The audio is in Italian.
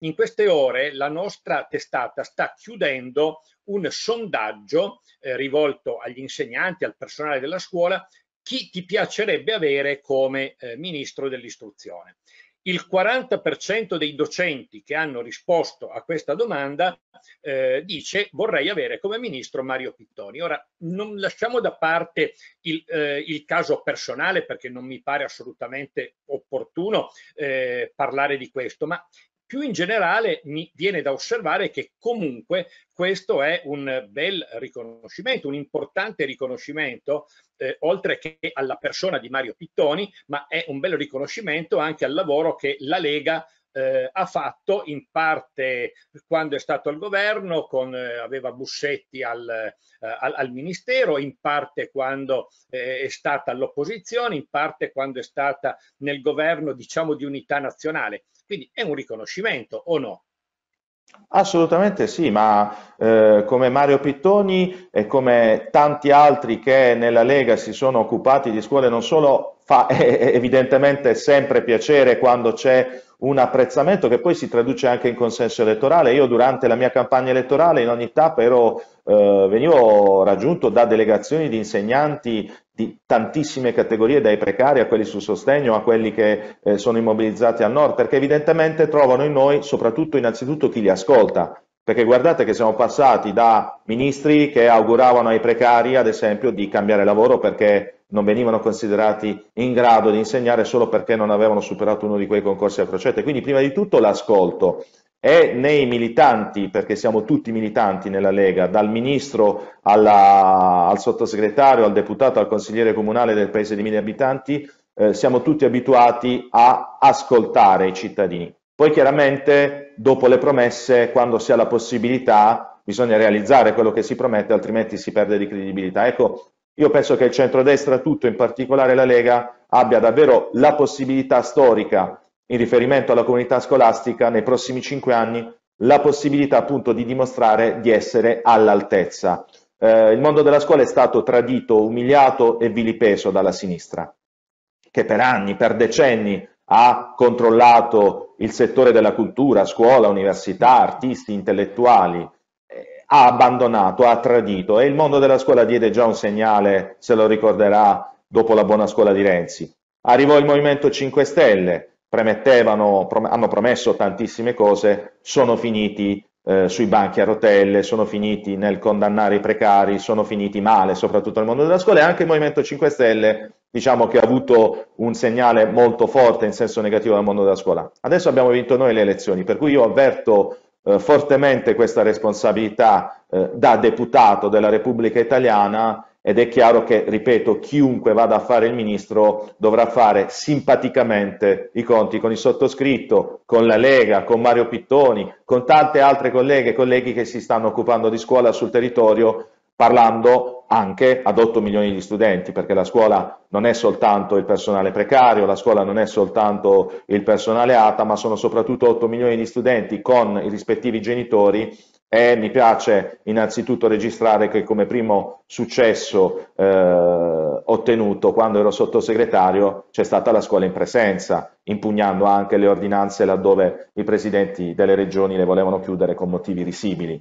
in queste ore la nostra testata sta chiudendo un sondaggio eh, rivolto agli insegnanti, al personale della scuola, chi ti piacerebbe avere come eh, ministro dell'istruzione. Il 40% dei docenti che hanno risposto a questa domanda eh, dice vorrei avere come ministro Mario Pittoni. Ora non lasciamo da parte il, eh, il caso personale perché non mi pare assolutamente opportuno eh, parlare di questo, ma più in generale mi viene da osservare che comunque questo è un bel riconoscimento, un importante riconoscimento, eh, oltre che alla persona di Mario Pittoni, ma è un bel riconoscimento anche al lavoro che la Lega eh, ha fatto in parte quando è stato al governo, con, eh, aveva Bussetti al, eh, al, al, ministero, in parte quando eh, è stata all'opposizione, in parte quando è stata nel governo diciamo di unità nazionale. Quindi è un riconoscimento o no? Assolutamente sì, ma eh, come Mario Pittoni e come tanti altri che nella Lega si sono occupati di scuole non solo, fa eh, evidentemente sempre piacere quando c'è un apprezzamento che poi si traduce anche in consenso elettorale. Io durante la mia campagna elettorale in ogni tappa ero eh, venivo raggiunto da delegazioni di insegnanti di tantissime categorie, dai precari a quelli sul sostegno, a quelli che eh, sono immobilizzati al nord, perché evidentemente trovano in noi, soprattutto innanzitutto chi li ascolta, perché guardate che siamo passati da ministri che auguravano ai precari, ad esempio, di cambiare lavoro perché non venivano considerati in grado di insegnare solo perché non avevano superato uno di quei concorsi a crocette. Quindi prima di tutto l'ascolto, e nei militanti, perché siamo tutti militanti nella Lega, dal ministro alla, al sottosegretario, al deputato, al consigliere comunale del paese di mille abitanti, eh, siamo tutti abituati a ascoltare i cittadini. Poi chiaramente dopo le promesse, quando si ha la possibilità, bisogna realizzare quello che si promette, altrimenti si perde di credibilità. Ecco, io penso che il centrodestra tutto, in particolare la Lega, abbia davvero la possibilità storica in riferimento alla comunità scolastica nei prossimi cinque anni la possibilità appunto di dimostrare di essere all'altezza. Eh, il mondo della scuola è stato tradito, umiliato e vilipeso dalla sinistra, che per anni, per decenni ha controllato il settore della cultura, scuola, università, artisti, intellettuali, eh, ha abbandonato, ha tradito e il mondo della scuola diede già un segnale, se lo ricorderà, dopo la buona scuola di Renzi. Arrivò il Movimento 5 Stelle, prom hanno promesso tantissime cose, sono finiti eh, sui banchi a rotelle, sono finiti nel condannare i precari, sono finiti male, soprattutto nel mondo della scuola e anche il Movimento 5 Stelle, diciamo che ha avuto un segnale molto forte in senso negativo nel mondo della scuola. Adesso abbiamo vinto noi le elezioni, per cui io avverto eh, fortemente questa responsabilità eh, da deputato della Repubblica Italiana ed è chiaro che, ripeto, chiunque vada a fare il ministro dovrà fare simpaticamente i conti con il sottoscritto, con la Lega, con Mario Pittoni, con tante altre colleghe e colleghi che si stanno occupando di scuola sul territorio, parlando anche ad 8 milioni di studenti, perché la scuola non è soltanto il personale precario, la scuola non è soltanto il personale ATA, ma sono soprattutto 8 milioni di studenti con i rispettivi genitori e mi piace innanzitutto registrare che come primo successo eh, ottenuto quando ero sottosegretario c'è stata la scuola in presenza, impugnando anche le ordinanze laddove i presidenti delle regioni le volevano chiudere con motivi risibili.